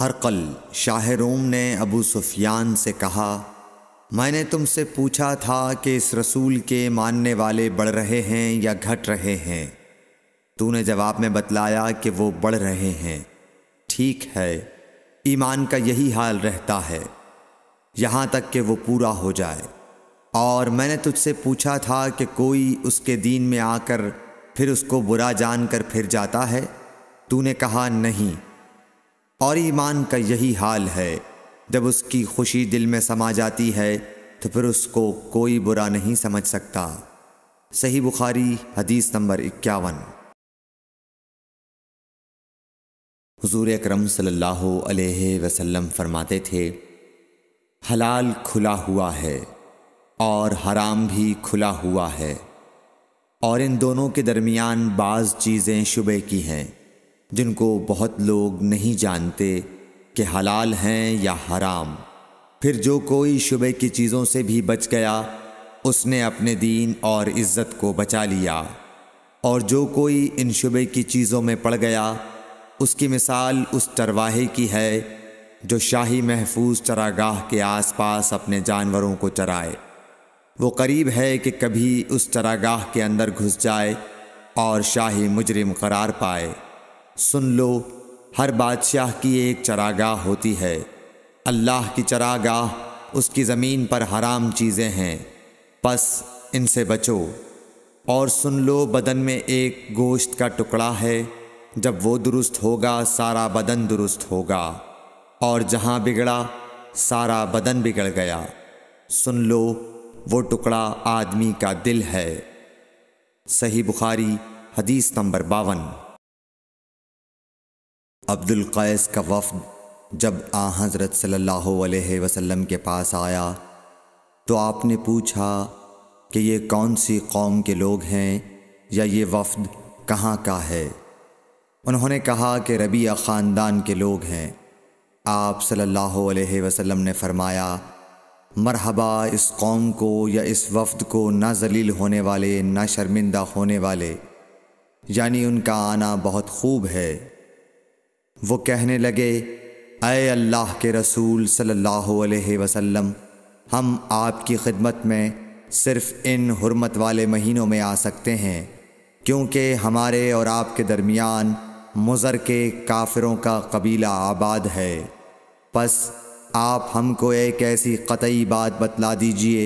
हरकल शाह रोम ने अबू सुफियान से कहा मैंने तुमसे पूछा था कि इस रसूल के मानने वाले बढ़ रहे हैं या घट रहे हैं तूने जवाब में बतलाया कि वो बढ़ रहे हैं ठीक है ईमान का यही हाल रहता है यहाँ तक कि वो पूरा हो जाए और मैंने तुझसे पूछा था कि कोई उसके दीन में आकर फिर उसको बुरा जानकर फिर जाता है तूने कहा नहीं और ईमान का यही हाल है जब उसकी खुशी दिल में समा जाती है तो फिर उसको कोई बुरा नहीं समझ सकता सही बुखारी हदीस नंबर इक्यावन हजूर अक्रम सल्लल्लाहु वसल्लम फरमाते थे हलाल खुला हुआ है और हराम भी खुला हुआ है और इन दोनों के दरमियान बाज़ चीज़ें शुबे की हैं जिनको बहुत लोग नहीं जानते कि हलाल हैं या हराम फिर जो कोई शुबे की चीज़ों से भी बच गया उसने अपने दीन और इज़्ज़त को बचा लिया और जो कोई इन शुबे की चीज़ों में पड़ गया उसकी मिसाल उस चरवाहे की है जो शाही महफूज चरागाह के आसपास अपने जानवरों को चराए वो करीब है कि कभी उस चरागाह के अंदर घुस जाए और शाही मुजरिम करार पाए सुन लो हर बादशाह की एक चरागाह होती है अल्लाह की चरागाह उसकी ज़मीन पर हराम चीज़ें हैं बस इनसे बचो और सुन लो बदन में एक गोश्त का टुकड़ा है जब वो दुरुस्त होगा सारा बदन दुरुस्त होगा और जहाँ बिगड़ा सारा बदन बिगड़ गया सुन लो वो टुकड़ा आदमी का दिल है सही बुखारी हदीस नंबर बावन अब्दुल कैस का वफ़ जब आ हज़रत सल्लल्लाहु अलैहि वसल्लम के पास आया तो आपने पूछा कि ये कौन सी कौम के लोग हैं या ये वफद कहाँ का है उन्होंने कहा कि रबिया ख़ानदान के लोग हैं आप सल्लल्लाहु अलैहि वसल्लम ने फरमाया मरहबा इस कौम को या इस वफ़द को ना जलील होने वाले ना शर्मिंदा होने वाले यानी उनका आना बहुत खूब है वो कहने लगे अय अल्लाह के रसूल सल्लल्लाहु अलैहि वसल्लम हम आपकी खिदमत में सिर्फ़ इन हरमत वाले महीनों में आ सकते हैं क्योंकि हमारे और आपके दरमियान मुज़र के काफिरों का कबीला आबाद है बस आप हमको एक ऐसी कतई बात बतला दीजिए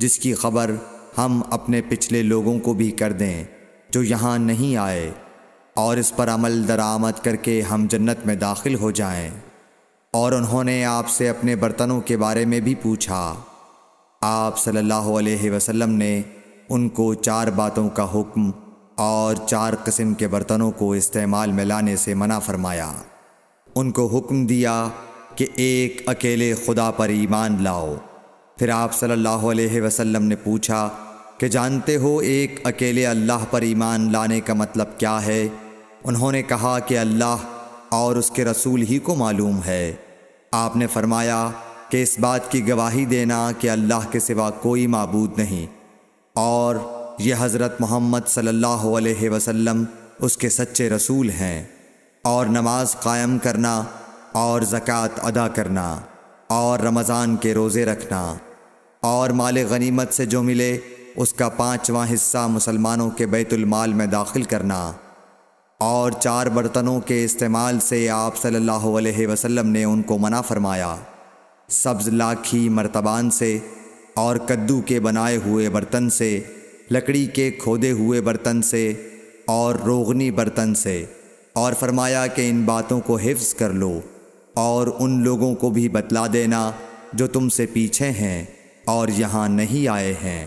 जिसकी खबर हम अपने पिछले लोगों को भी कर दें जो यहाँ नहीं आए और इस पर अमल दरामद करके हम जन्नत में दाखिल हो जाएं। और उन्होंने आपसे अपने बर्तनों के बारे में भी पूछा आप सल्लल्लाहु अलैहि वसल्लम ने उनको चार बातों का हुक्म और चार कस्म के बर्तनों को इस्तेमाल में लाने से मना फरमाया उनको हुक्म दिया कि एक अकेले खुदा पर ईमान लाओ फिर आप सल्लल्लाहु अलैहि वसल्लम ने पूछा कि जानते हो एक अकेले अल्लाह पर ईमान लाने का मतलब क्या है उन्होंने कहा कि अल्लाह और उसके रसूल ही को मालूम है आपने फरमाया कि इस बात की गवाही देना कि अल्लाह के सिवा कोई मबूद नहीं और यह हज़रत मोहम्मद सल्लल्लाहु अलैहि वसल्लम उसके सच्चे रसूल हैं और नमाज कायम करना और ज़क़़त अदा करना और रमज़ान के रोज़े रखना और माल गनीमत से जो मिले उसका पाँचवा हिस्सा मुसलमानों के बैतुलमाल में दाखिल करना और चार बर्तनों के इस्तेमाल से आप सल्लल्लाहु अलैहि वसल्लम ने उनको मना फरमाया सब्ज़ लाखी मर्तबान से और कद्दू के बनाए हुए बर्तन से लकड़ी के खोदे हुए बर्तन से और रोगनी बर्तन से और फरमाया कि इन बातों को हिफ्ज़ कर लो और उन लोगों को भी बतला देना जो तुमसे पीछे हैं और यहाँ नहीं आए हैं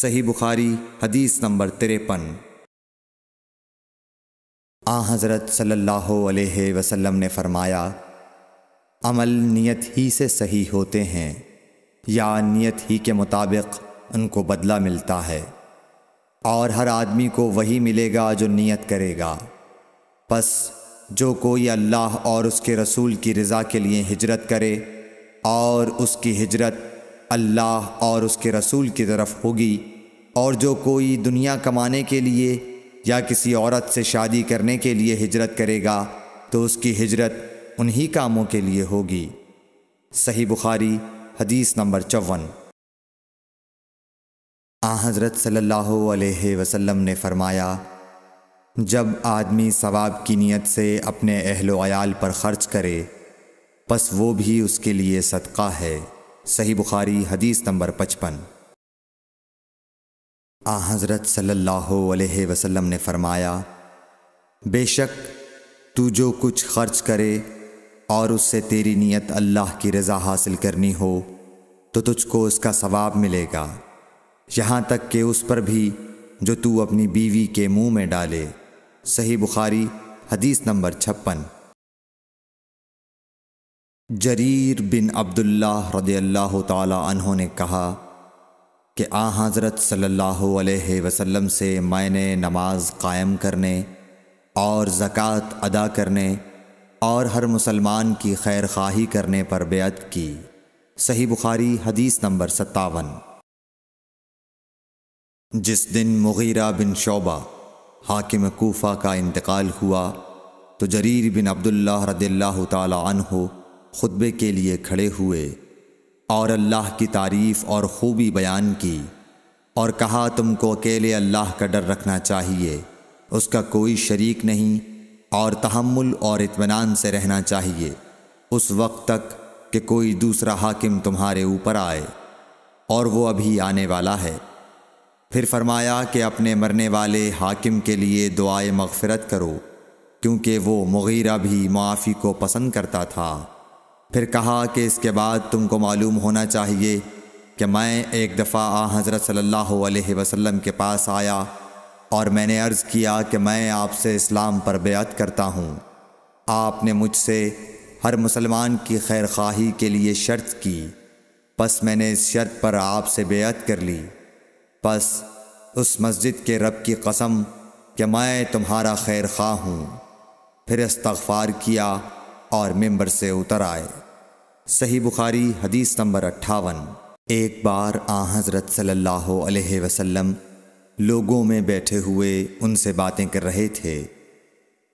सही बुखारी हदीस नंबर तिरपन आ हज़रत सल्ला वसम ने फरमाया अमल नियत ही से सही होते हैं या नियत ही के मुताबिक उनको बदला मिलता है और हर आदमी को वही मिलेगा जो नियत करेगा बस जो कोई अल्लाह और उसके रसूल की रज़ा के लिए हिजरत करे और उसकी हिजरत अल्लाह और उसके रसूल की तरफ होगी और जो कोई दुनिया कमाने के लिए या किसी औरत से शादी करने के लिए हिजरत करेगा तो उसकी हिजरत उन्हीं कामों के लिए होगी सही बुखारी हदीस नंबर चौवन आ हज़रत सल्लल्लाहु अलैहि वसल्लम ने फरमाया जब आदमी सवाब की नीयत से अपने अहलो आयाल पर ख़र्च करे बस वो भी उसके लिए सदका है सही बुखारी हदीस नंबर पचपन आ हज़रत सल्लल्लाहु अलैहि वसल्लम ने फरमाया बेशक तू जो कुछ खर्च करे और उससे तेरी नीयत अल्लाह की रज़ा हासिल करनी हो तो तुझको उसका सवाब मिलेगा यहाँ तक कि उस पर भी जो तू अपनी बीवी के मुंह में डाले सही बुखारी हदीस नंबर छप्पन जरीर बिन अब्दुल्ला रदी अल्लाह तहों ने कहा कि आ हज़रत सल्ला अलैहि से मैंने नमाज कायम करने और ज़क़़त अदा करने और हर मुसलमान की खैर खाही करने पर बेअत की सही बुखारी हदीस नंबर सत्तावन जिस दिन मुगीरा बिन शोबा हाकिम कोफा का इंतकाल हुआ तो जरीर बिन अब्दुल्ला रदल्ला तन के लिए खड़े हुए और अल्लाह की तारीफ़ और ख़ूबी बयान की और कहा तुमको अकेले अल्लाह का डर रखना चाहिए उसका कोई शरीक नहीं और तहमुल और इतमान से रहना चाहिए उस वक्त तक कि कोई दूसरा हाकिम तुम्हारे ऊपर आए और वो अभी आने वाला है फिर फरमाया कि अपने मरने वाले हाकिम के लिए दुआए मगफ़रत करो क्योंकि वो मुगीरा भी माफ़ी को पसंद करता था फिर कहा कि इसके बाद तुमको मालूम होना चाहिए कि मैं एक दफ़ा आ हज़रत सल्लल्लाहु अलैहि वसल्लम के पास आया और मैंने अर्ज़ किया कि मैं आपसे इस्लाम पर बेअत करता हूँ आपने मुझसे हर मुसलमान की खैर खाही के लिए शर्त की बस मैंने इस शर्त पर आपसे बेत कर ली बस उस मस्जिद के रब की कसम कि मैं तुम्हारा खैर खा हूँ फिर इस्तफ़ार किया और मेंबर से उतर आए सही बुखारी हदीस नंबर अट्ठावन एक बार आ हज़रत सल्लल्लाहु अलैहि वसल्लम लोगों में बैठे हुए उनसे बातें कर रहे थे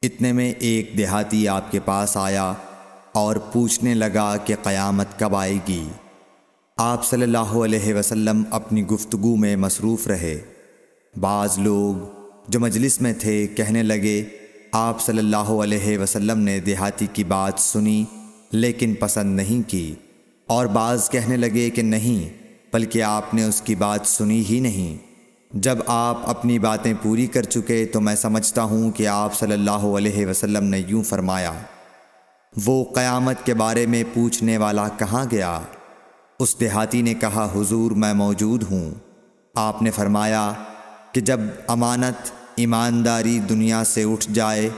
इतने में एक देहाती आपके पास आया और पूछने लगा कि क़यामत कब आएगी आप सल्लल्लाहु अलैहि वसल्लम अपनी गुफ्तगु में मसरूफ़ रहे बाज़ लोग जो मजलिस में थे कहने लगे आप सल्लल्लाहु अलैहि वसल्लम ने देहाती की बात सुनी लेकिन पसंद नहीं की और बाज कहने लगे कि नहीं बल्कि आपने उसकी बात सुनी ही नहीं जब आप अपनी बातें पूरी कर चुके तो मैं समझता हूँ कि आप सल्लल्लाहु अलैहि वसल्लम ने यूँ फरमाया वो क़यामत के बारे में पूछने वाला कहाँ गया उस देहाती ने कहा हुजूर मैं मौजूद हूँ आपने फरमाया कि जब अमानत ईमानदारी दुनिया से उठ जाए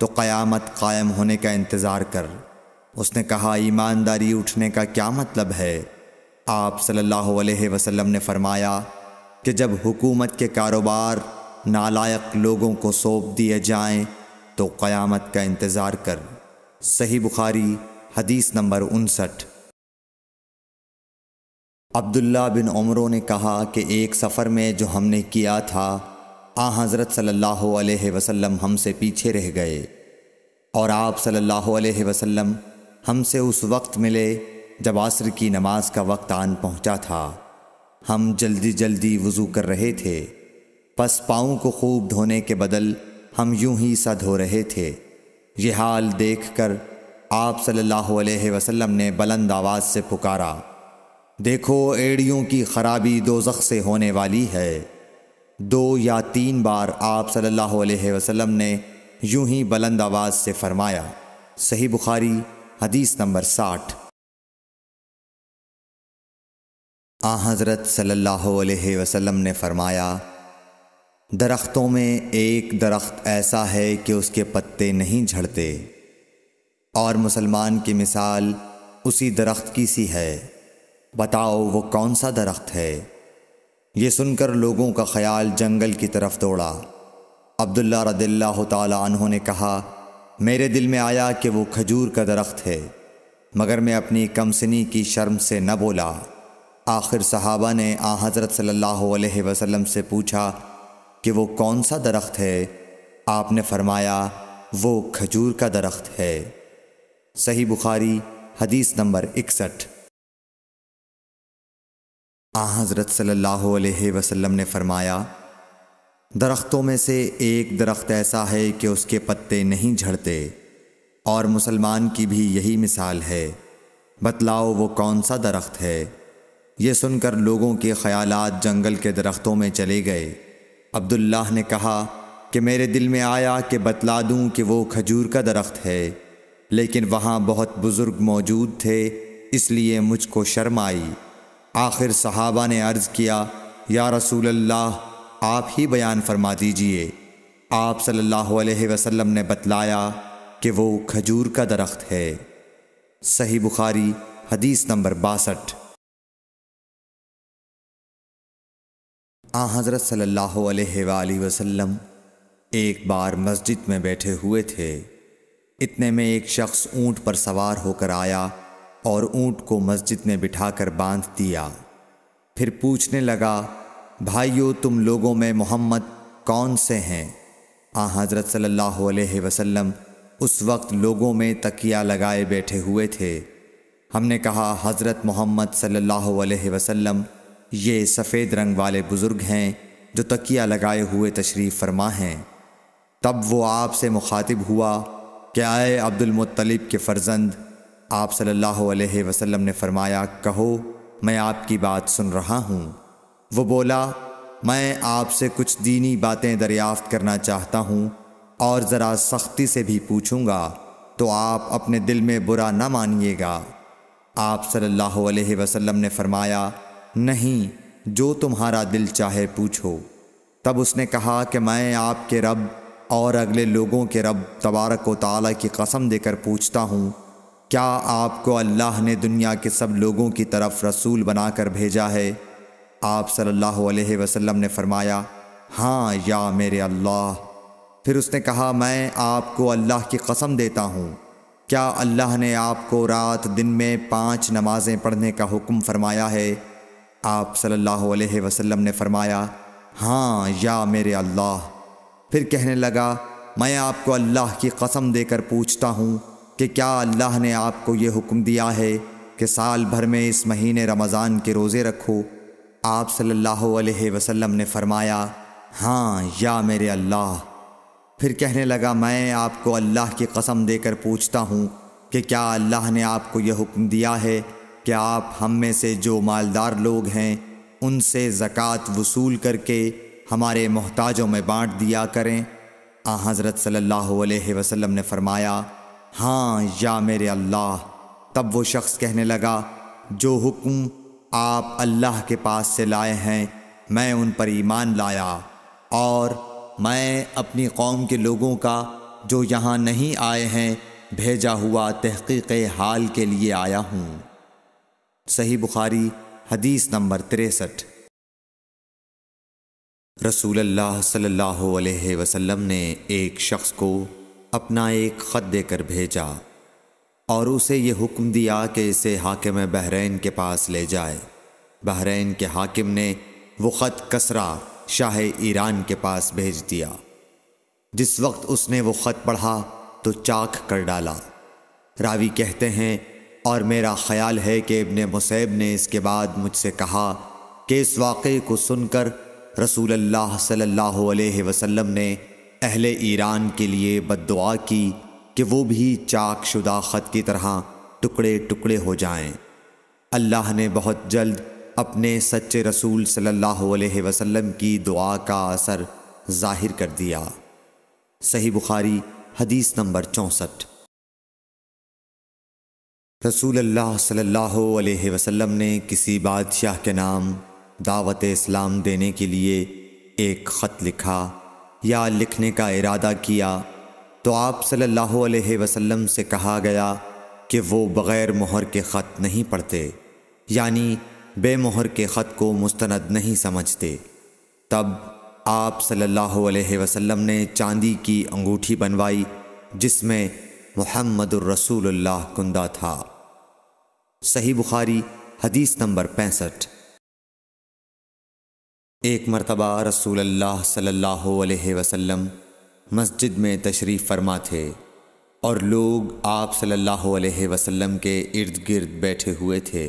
तो क़यामत कायम होने का इंतज़ार कर उसने कहा ईमानदारी उठने का क्या मतलब है आप सल्लल्लाहु अलैहि वसल्लम ने फरमाया कि जब हुकूमत के कारोबार नालायक लोगों को सौंप दिए जाएं तो क़यामत का इंतज़ार कर सही बुखारी हदीस नंबर उनसठ अब्दुल्ला बिन उमरों ने कहा कि एक सफ़र में जो हमने किया था आ हज़रत सल्लल्लाहु अलैहि वसल्लम हमसे पीछे रह गए और आप सल्लल्लाहु अलैहि वसल्लम हमसे उस वक्त मिले जब आसर की नमाज का वक्त आन पहुंचा था हम जल्दी जल्दी वज़ू कर रहे थे बस पाँव को खूब धोने के बदल हम यूं ही सा धो रहे थे ये हाल देखकर आप सल्लल्लाहु अलैहि वसल्लम ने बुलंद आवाज़ से पुकारा देखो एड़ियों की खराबी दो से होने वाली है दो या तीन बार आप सल्लल्लाहु अलैहि वसल्लम ने यूं ही बुलंद आवाज़ से फरमाया सही बुखारी हदीस नंबर साठ आ हज़रत सल्लल्लाहु अलैहि ने फरमाया दरख्तों में एक दरख्त ऐसा है कि उसके पत्ते नहीं झड़ते और मुसलमान की मिसाल उसी दरख्त की सी है बताओ वो कौन सा दरख्त है ये सुनकर लोगों का ख्याल जंगल की तरफ दौड़ा अब्दुल्ला रदिल्ला तु ने कहा मेरे दिल में आया कि वो खजूर का दरख्त है मगर मैं अपनी कमसनी की शर्म से न बोला आखिर सहाबा ने आ हज़रत अलैहि वसल्लम से पूछा कि वो कौन सा दरख्त है आपने फरमाया वो खजूर का दरख्त है सही बुखारी हदीस नंबर इकसठ आ हज़रत सल्लल्लाहु अलैहि वसल्लम ने फरमाया दरख्तों में से एक दरख्त ऐसा है कि उसके पत्ते नहीं झड़ते और मुसलमान की भी यही मिसाल है बतलाओ वो कौन सा दरख्त है ये सुनकर लोगों के ख्यालात जंगल के दरख्तों में चले गए अब्दुल्लाह ने कहा कि मेरे दिल में आया कि बतला दूं कि वो खजूर का दरख्त है लेकिन वहाँ बहुत बुज़ुर्ग मौजूद थे इसलिए मुझको शर्म आई आखिर सहाबा ने अर्ज़ किया या रसूल अल्लाह आप ही बयान फरमा दीजिए आप सल्लल्लाहु अलैहि वसल्लम ने बतलाया कि वो खजूर का दरख्त है सही बुखारी हदीस नंबर बासठ आ हज़रत सल्लल्लाहु अलैहि वसल्लम एक बार मस्जिद में बैठे हुए थे इतने में एक शख्स ऊंट पर सवार होकर आया और ऊंट को मस्जिद में बिठाकर बांध दिया फिर पूछने लगा भाइयों तुम लोगों में मोहम्मद कौन से हैं आ हज़रत सल्लल्लाहु अलैहि वसल्लम उस वक्त लोगों में तकिया लगाए बैठे हुए थे हमने कहा हज़रत मोहम्मद सल्लल्लाहु अलैहि वसल्लम ये सफ़ेद रंग वाले बुज़ुर्ग हैं जो तकिया लगाए हुए तशरीफ़ फरमा हैं तब वो आपसे मुखातिब हुआ कि आए अब्दुलमतलब के फ़र्जंद आप सल्लल्लाहु अलैहि वसल्लम ने फ़रमाया कहो मैं आपकी बात सुन रहा हूँ वो बोला मैं आपसे कुछ दीनी बातें दरियाफ्त करना चाहता हूँ और ज़रा सख्ती से भी पूछूंगा तो आप अपने दिल में बुरा ना मानिएगा आप सल्लल्लाहु अलैहि वसल्लम ने फरमाया नहीं जो तुम्हारा दिल चाहे पूछो तब उसने कहा कि मैं आपके रब और अगले लोगों के रब तबारक व की कसम देकर पूछता हूँ क्या आपको अल्लाह ने दुनिया के सब लोगों की तरफ रसूल बनाकर भेजा है आप सल्लल्लाहु अलैहि वसल्लम ने फरमाया हाँ या मेरे अल्लाह फिर उसने कहा मैं आपको अल्लाह की कसम देता हूँ क्या अल्लाह ने आपको रात दिन में पांच नमाज़ें पढ़ने का हुक्म फरमाया है आप सल्लल्लाहु अलैहि वसल्लम ने फरमाया हाँ या मेरे अल्लाह फिर कहने लगा मैं आपको अल्लाह की कसम देकर पूछता हूँ कि क्या अल्लाह ने आपको ये हुक्म दिया है कि साल भर में इस महीने रमज़ान के रोज़े रखो आप सल्लल्लाहु अलैहि वसल्लम ने फरमाया हाँ या मेरे अल्लाह फिर कहने लगा मैं आपको अल्लाह की कसम देकर पूछता हूँ कि क्या अल्लाह ने आपको यह हुक्म दिया है कि आप हम में से जो मालदार लोग हैं उनसे ज़क़़त वसूल करके हमारे मोहताजों में बांट दिया करें आ हज़रत सल्लल्लाहु अलैहि वसल्लम ने फरमाया हाँ या मेरे अल्लाह तब वो शख्स कहने लगा जो हुक्म आप अल्लाह के पास से लाए हैं मैं उन पर ईमान लाया और मैं अपनी कौम के लोगों का जो यहाँ नहीं आए हैं भेजा हुआ तहकीक हाल के लिए आया हूँ सही बुखारी हदीस नंबर तिरसठ रसूल अल्लाह सल्लल्लाहु अलैहि वसल्लम ने एक शख्स को अपना एक ख़त देकर भेजा और उसे ये हुक्म दिया कि इसे हाकिम बहरीन के पास ले जाए बहरीन के हाकिम ने वो ख़त कसरा शाह ईरान के पास भेज दिया जिस वक्त उसने वो ख़त पढ़ा तो चाख कर डाला रावी कहते हैं और मेरा ख्याल है कि इबन मुसैब ने इसके बाद मुझसे कहा कि इस वाक़े को सुनकर रसूल अल्लाह सल्लल्लाहु अलैहि वसल्लम ने अहले ईरान के लिए बद दुआ की कि वो भी चाक शुदा ख़त की तरह टुकड़े टुकड़े हो जाएं। अल्लाह ने बहुत जल्द अपने सच्चे रसूल सल्लल्लाहु अलैहि वसल्लम की दुआ का असर जाहिर कर दिया सही बुखारी हदीस नंबर चौंसठ रसूल अल्लाह सल्लल्लाहु अलैहि वसल्लम ने किसी बादशाह के नाम दावत इस्लाम देने के लिए एक ख़त लिखा या लिखने का इरादा किया तो आप सल्लल्लाहु अलैहि वसल्लम से कहा गया कि वो बग़ैर मोहर के ख़त नहीं पढ़ते यानी बेमोहर के ख़त को मुस्तंद नहीं समझते तब आप सल्लल्लाहु अलैहि वसल्लम ने चांदी की अंगूठी बनवाई जिसमें मोहम्मद रसूलुल्लाह कुंदा था सही बुखारी हदीस नंबर पैंसठ एक मरतबा रसूल अल्लाह सल्लल्लाहु अलैहि वसल्लम मस्जिद में तशरीफ़ फरमा थे और लोग आप सल्लल्लाहु अलैहि वसल्लम के इर्द गिर्द बैठे हुए थे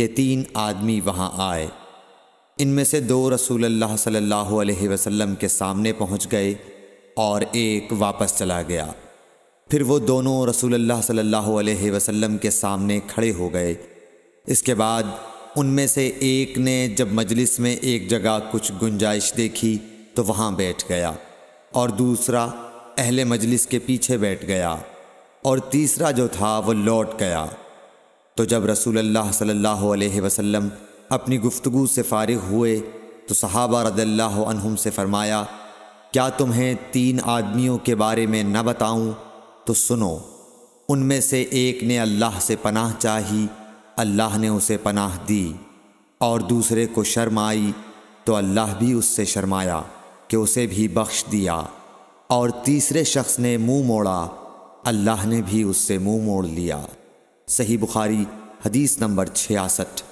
कि तीन आदमी वहाँ आए इनमें से दो रसूल सल्लल्लाहु अलैहि वसल्लम के सामने पहुँच गए और एक वापस चला गया फिर वो दोनों रसूल सल्लल्लाहु अलैहि वसल्लम के सामने खड़े हो गए इसके बाद उनमें से एक ने जब मजलिस में एक जगह कुछ गुंजाइश देखी तो वहाँ बैठ गया और दूसरा अहले मजलिस के पीछे बैठ गया और तीसरा जो था वो लौट गया तो जब रसूल अल्लाह सल्लल्लाहु अलैहि वसल्लम अपनी गुफ्तगु से फारिग हुए तो सहाबा रदल्लाहु अनहुम से फरमाया क्या तुम्हें तीन आदमियों के बारे में न बताऊं तो सुनो उनमें से एक ने अल्लाह से पनाह चाही अल्लाह ने उसे पनाह दी और दूसरे को शर्म आई तो अल्लाह भी उससे शर्माया कि उसे भी बख्श दिया और तीसरे शख्स ने मुंह मोड़ा अल्लाह ने भी उससे मुंह मोड़ लिया सही बुखारी हदीस नंबर छियासठ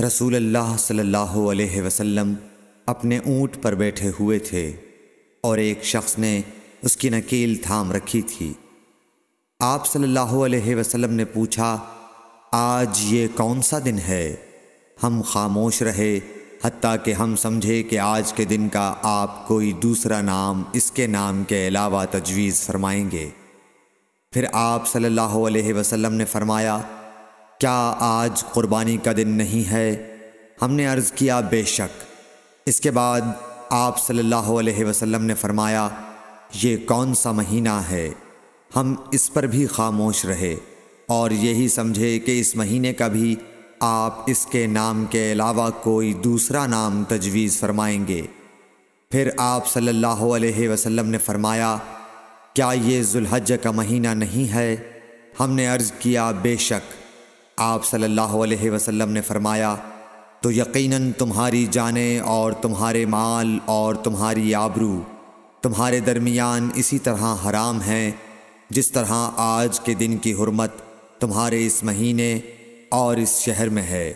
रसूल अल्लाह सल्लल्लाहु अलैहि वसल्लम अपने ऊंट पर बैठे हुए थे और एक शख्स ने उसकी नकील थाम रखी थी आप सल्लल्लाहु अलैहि वसल्लम ने पूछा आज ये कौन सा दिन है हम खामोश रहे हती कि हम समझे कि आज के दिन का आप कोई दूसरा नाम इसके नाम के अलावा तजवीज़ फरमाएंगे फिर आप सल्लल्लाहु अलैहि वसल्लम ने फरमाया क्या आज क़ुरबानी का दिन नहीं है हमने अर्ज़ किया बेशक इसके बाद आप सल्लल्लाहु अलैहि वसल्लम ने फरमाया ये कौन सा महीना है हम इस पर भी खामोश रहे और यही समझे कि इस महीने का भी आप इसके नाम के अलावा कोई दूसरा नाम तजवीज़ फरमाएंगे फिर आप सल्लल्लाहु अलैहि वसल्लम ने फरमाया क्या ये जुल्हज का महीना नहीं है हमने अर्ज़ किया बेशक आप सल्लल्लाहु अलैहि वसल्लम ने फरमाया तो यकीनन तुम्हारी जाने और तुम्हारे माल और तुम्हारी आबरू तुम्हारे दरमियान इसी तरह हराम हैं जिस तरह आज के दिन की हरमत तुम्हारे इस महीने और इस शहर में है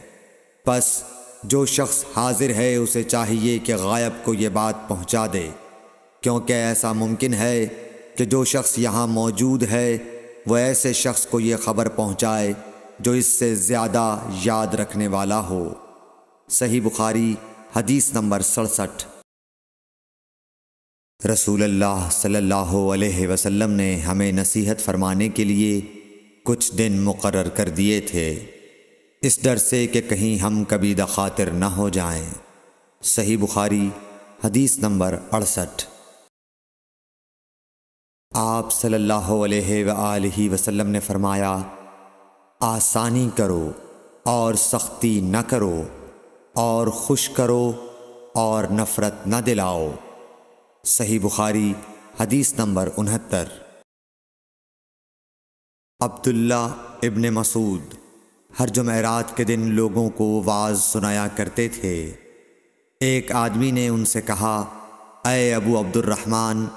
बस जो शख्स हाजिर है उसे चाहिए कि गायब को ये बात पहुंचा दे क्योंकि ऐसा मुमकिन है कि जो शख्स यहाँ मौजूद है वह ऐसे शख्स को ये खबर पहुंचाए जो इससे ज़्यादा याद रखने वाला हो सही बुखारी हदीस नंबर सड़सठ रसूल अल्लाह सल्लल्लाहु अलैहि वसल्लम ने हमें नसीहत फरमाने के लिए कुछ दिन मुकर कर दिए थे इस डर से कि कहीं हम कभी दखातिर न हो जाएं। सही बुखारी हदीस नंबर अड़सठ आप सल्लल्लाहु अलैहि वसल्लम ने फरमाया आसानी करो और सख्ती न करो और खुश करो और नफ़रत न दिलाओ सही बुखारी हदीस नंबर उनहत्तर अब्दुल्ला इब्ने मसूद हर जमेरात के दिन लोगों को वाज सुनाया करते थे एक आदमी ने उनसे कहा अय अबू अब्दुलरहमान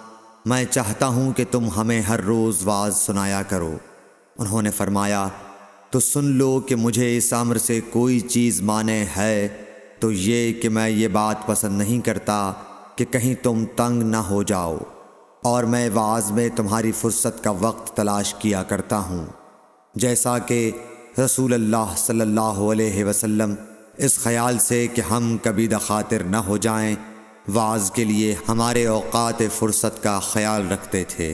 मैं चाहता हूँ कि तुम हमें हर रोज़ वाज सुनाया करो उन्होंने फरमाया तो सुन लो कि मुझे इस अम्र से कोई चीज़ माने है तो ये कि मैं ये बात पसंद नहीं करता कि कहीं तुम तंग ना हो जाओ और मैं वाज में तुम्हारी फुर्सत का वक्त तलाश किया करता हूँ जैसा कि रसूल अल्लाह सल्लल्लाहु अलैहि वसल्लम इस ख्याल से कि हम कभी दखातिर न हो जाएं वाज के लिए हमारे औकात फ़ुर्सत का ख्याल रखते थे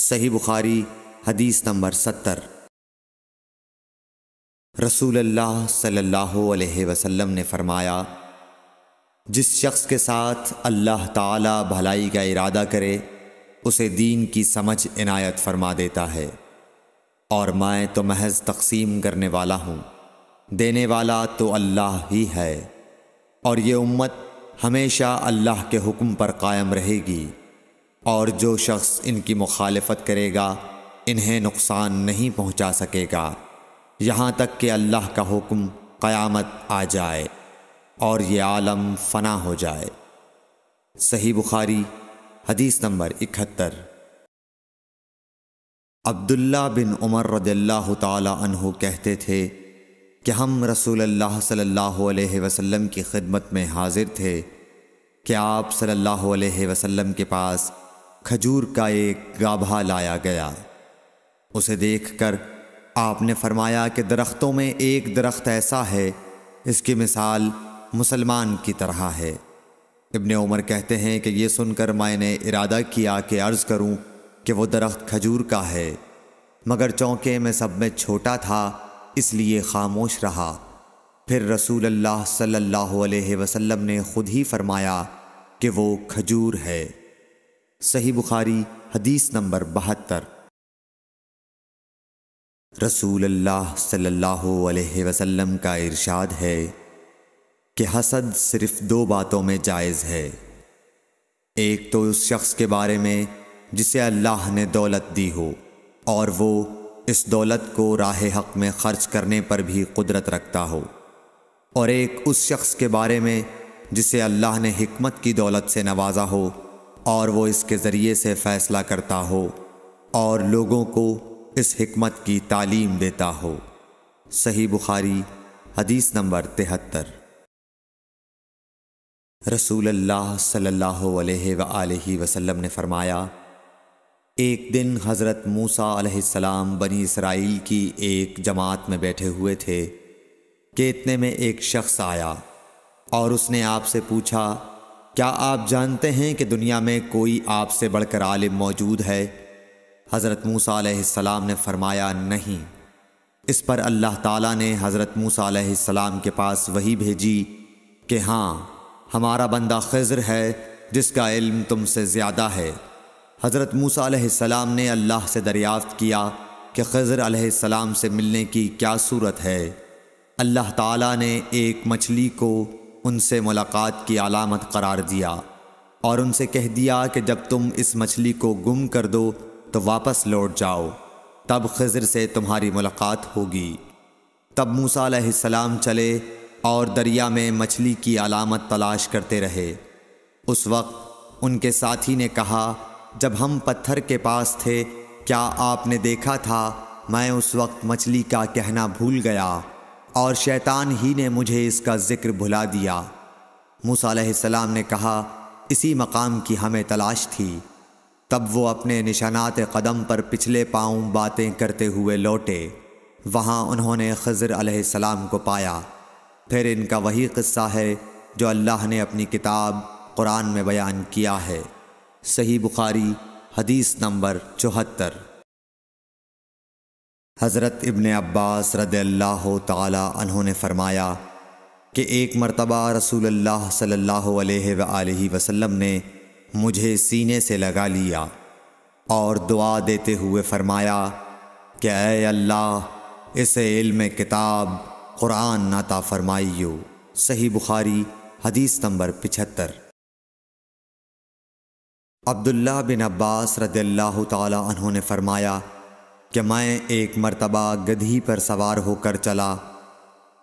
सही बुखारी हदीस नंबर सत्तर रसूल अल्लाह सल्लल्लाहु अलैहि वसल्लम ने फरमाया जिस शख्स के साथ अल्लाह ताला भलाई का इरादा करे उसे दीन की समझ इनायत फरमा देता है और मैं तो महज तकसीम करने वाला हूँ देने वाला तो अल्लाह ही है और ये उम्मत हमेशा अल्लाह के हुक्म पर कायम रहेगी और जो शख्स इनकी मुखालफत करेगा इन्हें नुकसान नहीं पहुँचा सकेगा यहाँ तक कि अल्लाह का हुक्म क़यामत आ जाए और ये आलम फना हो जाए सही बुखारी हदीस नंबर इकहत्तर अब्दुल्ला बिन उमर रदल्ला तहु कहते थे कि हम रसूल अल्लाह सल्लल्लाहु अलैहि वसल्लम की खिदमत में हाजिर थे कि आप सल्लल्लाहु अलैहि वसल्लम के पास खजूर का एक गाभा लाया गया उसे देखकर आपने फरमाया कि दरख्तों में एक दरख्त ऐसा है इसकी मिसाल मुसलमान की तरह है इबन उमर कहते हैं कि ये सुनकर मैंने इरादा किया कि अर्ज़ करूं कि वो दरख्त खजूर का है मगर चौंके में सब में छोटा था इसलिए खामोश रहा फिर रसूल अल्लाह सल्लल्लाहु अलैहि वसल्लम ने खुद ही फरमाया कि वो खजूर है सही बुखारी हदीस नंबर बहत्तर रसूल अल्लाह सल्लल्लाहु अलैहि वसल्लम का इरशाद है कि हसद सिर्फ दो बातों में जायज़ है एक तो उस शख्स के बारे में जिसे अल्लाह ने दौलत दी हो और वो इस दौलत को राह हक में ख़र्च करने पर भी कुदरत रखता हो और एक उस शख्स के बारे में जिसे अल्लाह ने हमत की दौलत से नवाजा हो और वो इसके ज़रिए से फ़ैसला करता हो और लोगों को इस हमत की तालीम देता हो सही बुखारी हदीस नंबर तिहत्तर रसूल अल्लाह सल्लल्लाहु ने फरमाया एक दिन हज़रत मूसा अलैहिस्सलाम बनी इसराइल की एक जमात में बैठे हुए थे कि इतने में एक शख्स आया और उसने आपसे पूछा क्या आप जानते हैं कि दुनिया में कोई आपसे बढ़कर आलिम मौजूद है हज़रत मूसा अलैहिस्सलाम ने फरमाया नहीं इस पर अल्लाह ताला ने हज़रत मूसा अलैहिस्सलाम के पास वही भेजी कि हाँ हमारा बंदा खज़र है जिसका इल्म तुमसे ज़्यादा है हज़रत मूसा सलाम ने अल्लाह से दरियाफ़त किया कि खज़र सलाम से मिलने की क्या सूरत है अल्लाह ताला ने एक मछली को उनसे मुलाकात की अलामत करार दिया और उनसे कह दिया कि जब तुम इस मछली को गुम कर दो तो वापस लौट जाओ तब खज़र से तुम्हारी मुलाकात होगी तब मूसा सलाम चले और दरिया में मछली की अलामत तलाश करते रहे उस वक्त उनके साथी ने कहा जब हम पत्थर के पास थे क्या आपने देखा था मैं उस वक्त मछली का कहना भूल गया और शैतान ही ने मुझे इसका ज़िक्र भुला दिया मूसा सलाम ने कहा इसी मकाम की हमें तलाश थी तब वो अपने निशानात कदम पर पिछले पाँव बातें करते हुए लौटे वहाँ उन्होंने खज़र सलाम को पाया फिर इनका वही क़स्सा है जो अल्लाह ने अपनी किताब कुरान में बयान किया है सही बुखारी हदीस नंबर चौहत्तर हज़रत इब्ने अब्बास रद तहों ने फरमाया कि एक मरतबा रसूल सल्ला वसम ने मुझे सीने से लगा लिया और दुआ देते हुए फरमाया कि अय अल्लाह इसे इल्म किताब कुरान नाता फरमाइयो सही बुखारी हदीस नंबर पिछहत्तर अब्दुल्ला बिन अब्बास रद्ल्ला तहों ने फरमाया कि मैं एक मरतबा गधी पर सवार होकर चला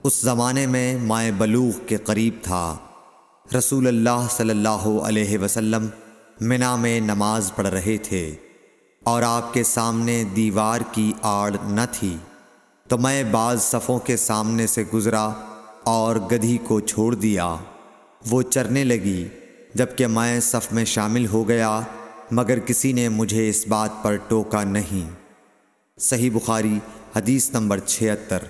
उस ज़माने में मैं बलूख़ के करीब था रसूल अल्लाह सल्लल्लाहु अलैहि वसल्लम मिना में नमाज़ पढ़ रहे थे और आपके सामने दीवार की आड़ न थी तो मैं बाज़ सफ़ों के सामने से गुज़रा और गधी को छोड़ दिया वो चरने लगी जबकि मैं सफ़ में शामिल हो गया मगर किसी ने मुझे इस बात पर टोका नहीं सही बुखारी हदीस नंबर छिहत्तर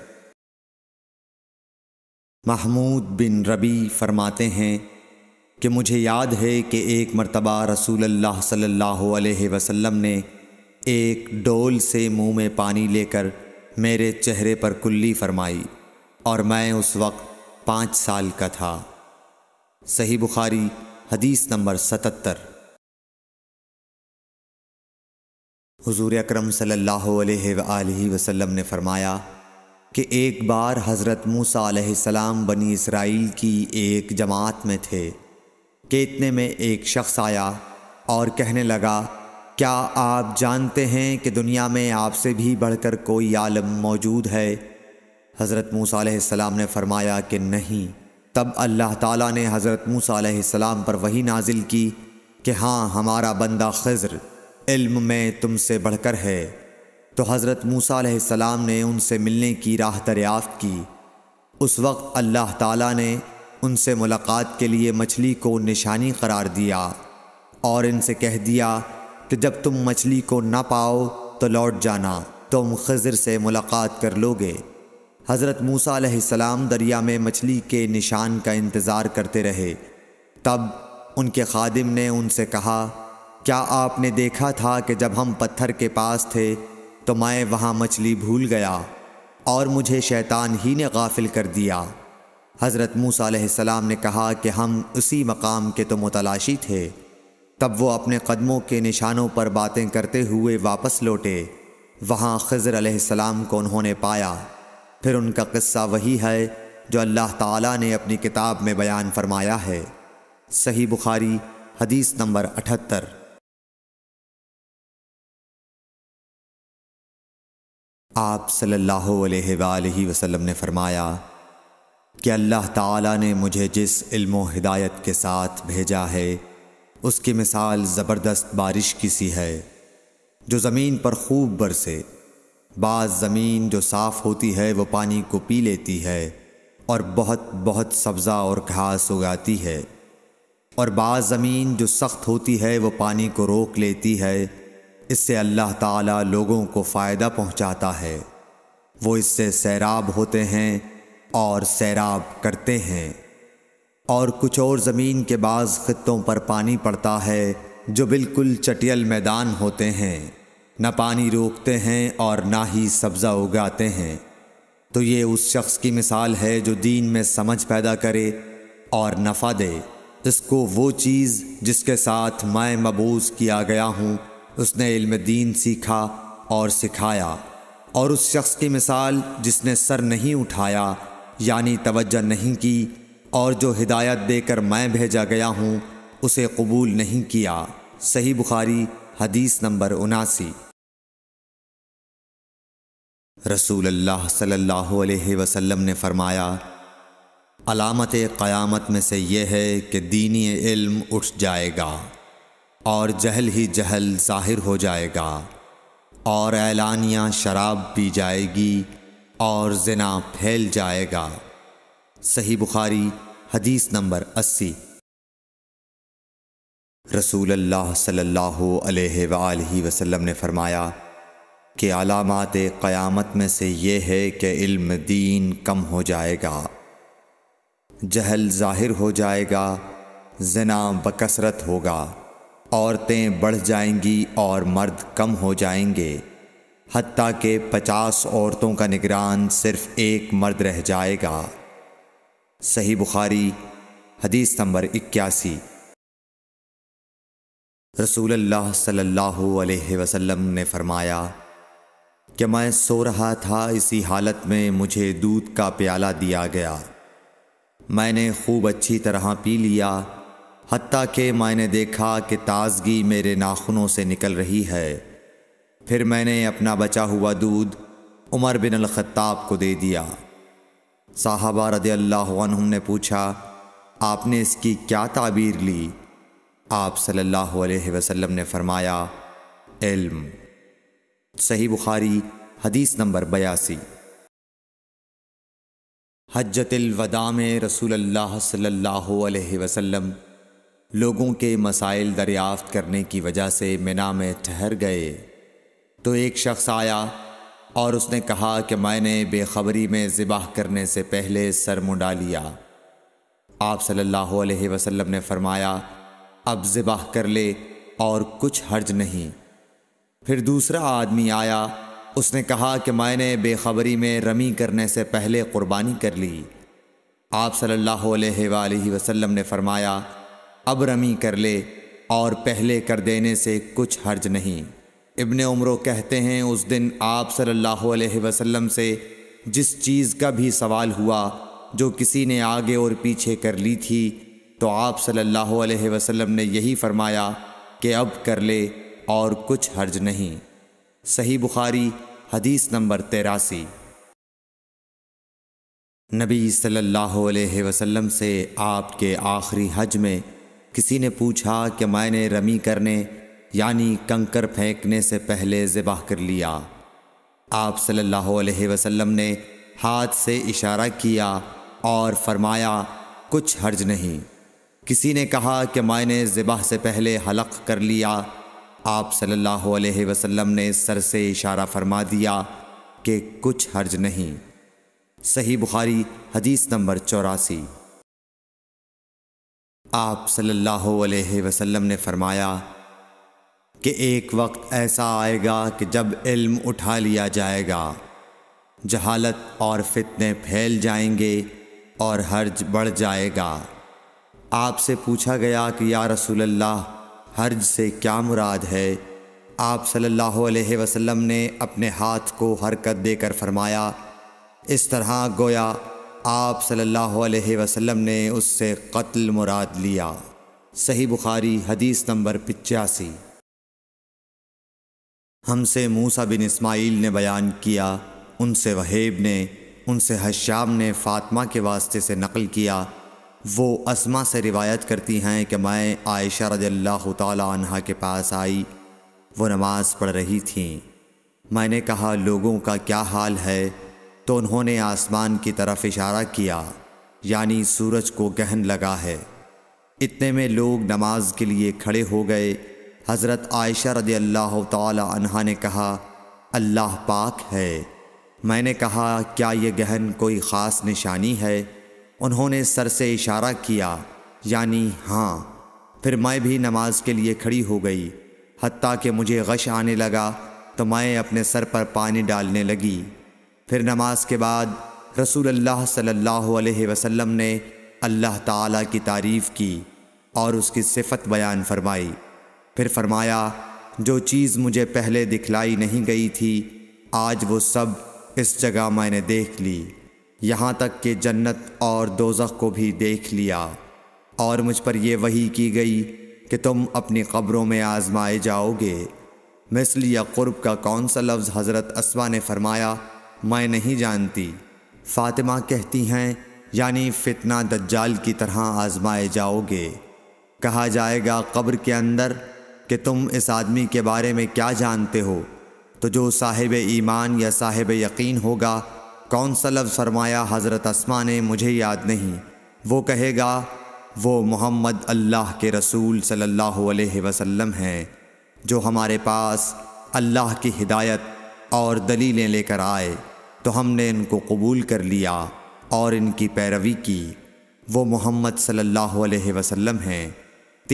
महमूद बिन रबी फरमाते हैं कि मुझे याद है कि एक मरतबा रसूल अल्लाह सल्लल्लाहु अलैहि वसल्लम ने एक डोल से मुंह में पानी लेकर मेरे चेहरे पर कुल्ली फरमाई और मैं उस वक्त पाँच साल का था सही बुखारी हदीस नंबर सतहत्तर हजूर अक्रम सल्लल्लाहु अलैहि ने फरमाया कि एक बार हज़रत मूसा बनी इसराइल की एक जमात में थे कि इतने में एक शख्स आया और कहने लगा क्या आप जानते हैं कि दुनिया में आपसे भी बढ़कर कोई आलम मौजूद है हज़रत मूसा ने फरमाया कि नहीं तब अल्लाह ताला ने हज़रत मूसा सलाम पर वही नाजिल की कि हाँ हमारा बंदा खजर इल्म में तुमसे बढ़कर है तो हज़रत मूसा सलाम ने उनसे मिलने की राह दरियाफ्त की उस वक्त अल्लाह ताला ने उनसे मुलाकात के लिए मछली को निशानी करार दिया और इनसे कह दिया कि जब तुम मछली को ना पाओ तो लौट जाना तुम खजर से मुलाकात कर लोगे हज़रत मूसा सलाम दरिया में मछली के निशान का इंतज़ार करते रहे तब उनके खादिम ने उनसे कहा क्या आपने देखा था कि जब हम पत्थर के पास थे तो मैं वहाँ मछली भूल गया और मुझे शैतान ही ने गाफिल कर दिया हज़रत मूसा सलाम ने कहा कि हम उसी मकाम के तो मुतलाशी थे तब वो अपने कदमों के निशानों पर बातें करते हुए वापस लौटे वहाँ खज़र सलाम को उन्होंने पाया फिर उनका किस्सा वही है जो अल्लाह ताला ने अपनी किताब में बयान फरमाया है सही बुखारी हदीस नंबर अठहत्तर आप सल्लल्लाहु अलैहि वसल्लम ने फरमाया कि अल्लाह ताला ने मुझे जिस इल्म हिदायत के साथ भेजा है उसकी मिसाल ज़बरदस्त बारिश की सी है जो ज़मीन पर खूब बरसे बाज़ ज़मीन जो साफ़ होती है वो पानी को पी लेती है और बहुत बहुत सब्ज़ा और घास उगाती है और बाज़ ज़मीन जो सख्त होती है वो पानी को रोक लेती है इससे अल्लाह ताला लोगों को फ़ायदा पहुंचाता है वो इससे सैराब होते हैं और सैराब करते हैं और कुछ और ज़मीन के बाज़ ख़त्ों पर पानी पड़ता है जो बिल्कुल चटियल मैदान होते हैं न पानी रोकते हैं और ना ही सब्ज़ा उगाते हैं तो ये उस शख्स की मिसाल है जो दीन में समझ पैदा करे और नफ़ा दे इसको वो चीज़ जिसके साथ मैं मबूस किया गया हूँ उसने इल्म दीन सीखा और सिखाया और उस शख्स की मिसाल जिसने सर नहीं उठाया यानी तवज्जो नहीं की और जो हिदायत देकर मैं भेजा गया हूँ उसे कबूल नहीं किया सही बुखारी हदीस नंबर उनासी रसूल अल्लाह सल्लल्लाहु अलैहि वसल्लम ने फरमाया अलामत क़यामत में से यह है कि दीनी इल्म उठ जाएगा और जहल ही जहल ज़ाहिर हो जाएगा और ऐलानिया शराब पी जाएगी और जना फैल जाएगा सही बुखारी हदीस नंबर अस्सी रसूल अल्लाह सल्लल्लाहु अलैहि वसल्लम ने फरमाया कि अलामत क़यामत में से ये है कि इल्म दीन कम हो जाएगा जहल ज़ाहिर हो जाएगा जना बकसरत होगा औरतें बढ़ जाएंगी और मर्द कम हो जाएंगे हती के पचास औरतों का निगरान सिर्फ़ एक मर्द रह जाएगा सही बुखारी हदीस नंबर इक्यासी रसूल अल्लाह सल्लल्लाहु अलैहि वसल्लम ने फरमाया कि मैं सो रहा था इसी हालत में मुझे दूध का प्याला दिया गया मैंने खूब अच्छी तरह पी लिया हती कि मैंने देखा कि ताजगी मेरे नाखूनों से निकल रही है फिर मैंने अपना बचा हुआ दूध उमर बिन अल-ख़त्ताब को दे दिया साहबा रद ने पूछा आपने इसकी क्या ताबीर ली आप सल्लल्लाहु अलैहि वसल्लम ने फरमाया इल्म सही बुखारी हदीस नंबर बयासी हजतलवदा में रसूल अल्लाह वसल्लम लोगों के मसाइल दरियाफ्त करने की वजह से मिना में ठहर गए तो एक शख्स आया और उसने कहा कि मैंने बेखबरी में ज़िबाह करने से पहले सर मुंडा लिया आप सल्लल्लाहु अलैहि वसल्लम ने फरमाया अब ज़िबाह कर ले और कुछ हर्ज नहीं फिर दूसरा आदमी आया उसने कहा कि मैंने बेखबरी में रमी करने से पहले कुर्बानी कर ली आप सल्लल्लाहु अलैहि वसल्लम ने फरमाया अब रमी कर ले और पहले कर देने से कुछ हर्ज नहीं इबन उम्र कहते हैं उस दिन आप सल्लल्लाहु अलैहि वसल्लम से जिस चीज़ का भी सवाल हुआ जो किसी ने आगे और पीछे कर ली थी तो आप सल्लल्लाहु अलैहि वसल्लम ने यही फरमाया कि अब कर ले और कुछ हर्ज नहीं सही बुखारी हदीस नंबर तेरासी नबी सल्लल्लाहु अलैहि वसल्लम से आपके आखिरी हज में किसी ने पूछा कि मैंने रमी करने यानी कंकर फेंकने से पहले ज़िबाह कर लिया आप सल्लल्लाहु अलैहि वसल्लम ने हाथ से इशारा किया और फरमाया कुछ हर्ज नहीं किसी ने कहा कि मैंने ज़िबाह से पहले हलक कर लिया आप सल्लल्लाहु अलैहि वसल्लम ने सर से इशारा फरमा दिया कि कुछ हर्ज नहीं सही बुखारी हदीस नंबर चौरासी आप सल्लल्लाहु अलैहि वसल्लम ने फरमाया कि एक वक्त ऐसा आएगा कि जब इल्म उठा लिया जाएगा जहालत और फितने फैल जाएंगे और हर्ज बढ़ जाएगा आपसे पूछा गया कि या रसूल अल्लाह हर्ज से क्या मुराद है आप सल्लल्लाहु अलैहि वसल्लम ने अपने हाथ को हरकत देकर फरमाया इस तरह गोया आप सल्लल्लाहु अलैहि वसल्लम ने उससे कत्ल मुराद लिया सही बुखारी हदीस नंबर पिचासी हमसे मूसा बिन इस्माइल ने बयान किया उनसे वहेब ने उनसे हश्याम ने फ़ातमा के वास्ते से नकल किया वो असमा से रिवायत करती हैं कि मैं आयशा रजल्ला तहा के पास आई वो नमाज़ पढ़ रही थीं मैंने कहा लोगों का क्या हाल है तो उन्होंने आसमान की तरफ इशारा किया यानी सूरज को गहन लगा है इतने में लोग नमाज के लिए खड़े हो गए हज़रत आयशा रदी अल्लाह तहा ने कहा अल्लाह पाक है मैंने कहा क्या ये गहन कोई ख़ास निशानी है उन्होंने सर से इशारा किया यानी हाँ फिर मैं भी नमाज के लिए खड़ी हो गई हती कि मुझे गश आने लगा तो मैं अपने सर पर पानी डालने लगी फिर नमाज के बाद रसूल अल्लाह सल्लल्लाहु अलैहि वसल्लम ने अल्लाह ताला की तारीफ़ की और उसकी सिफत बयान फरमाई फिर फरमाया जो चीज़ मुझे पहले दिखलाई नहीं गई थी आज वो सब इस जगह मैंने देख ली यहाँ तक कि जन्नत और दोजख को भी देख लिया और मुझ पर यह वही की गई कि तुम अपनी कब्रों में आजमाए जाओगे मिसल या क़ुरब का कौन सा लफ्ज़ हज़रत असवा ने फरमाया मैं नहीं जानती फ़ातिमा कहती हैं यानी फितना दज्जाल की तरह आजमाए जाओगे कहा जाएगा कब्र के अंदर कि तुम इस आदमी के बारे में क्या जानते हो तो जो साहिब ईमान या साहिब यकीन होगा कौन सा लफ्ज़ फरमाया हज़रत आसमां ने मुझे याद नहीं वो कहेगा वो मोहम्मद अल्लाह के रसूल सल्लल्लाहु अलैहि वसल्लम हैं जो हमारे पास अल्लाह की हिदायत और दलीलें लेकर आए तो हमने इनको कबूल कर लिया और इनकी पैरवी की वो मोहम्मद सल्लल्लाहु अलैहि वसल्लम हैं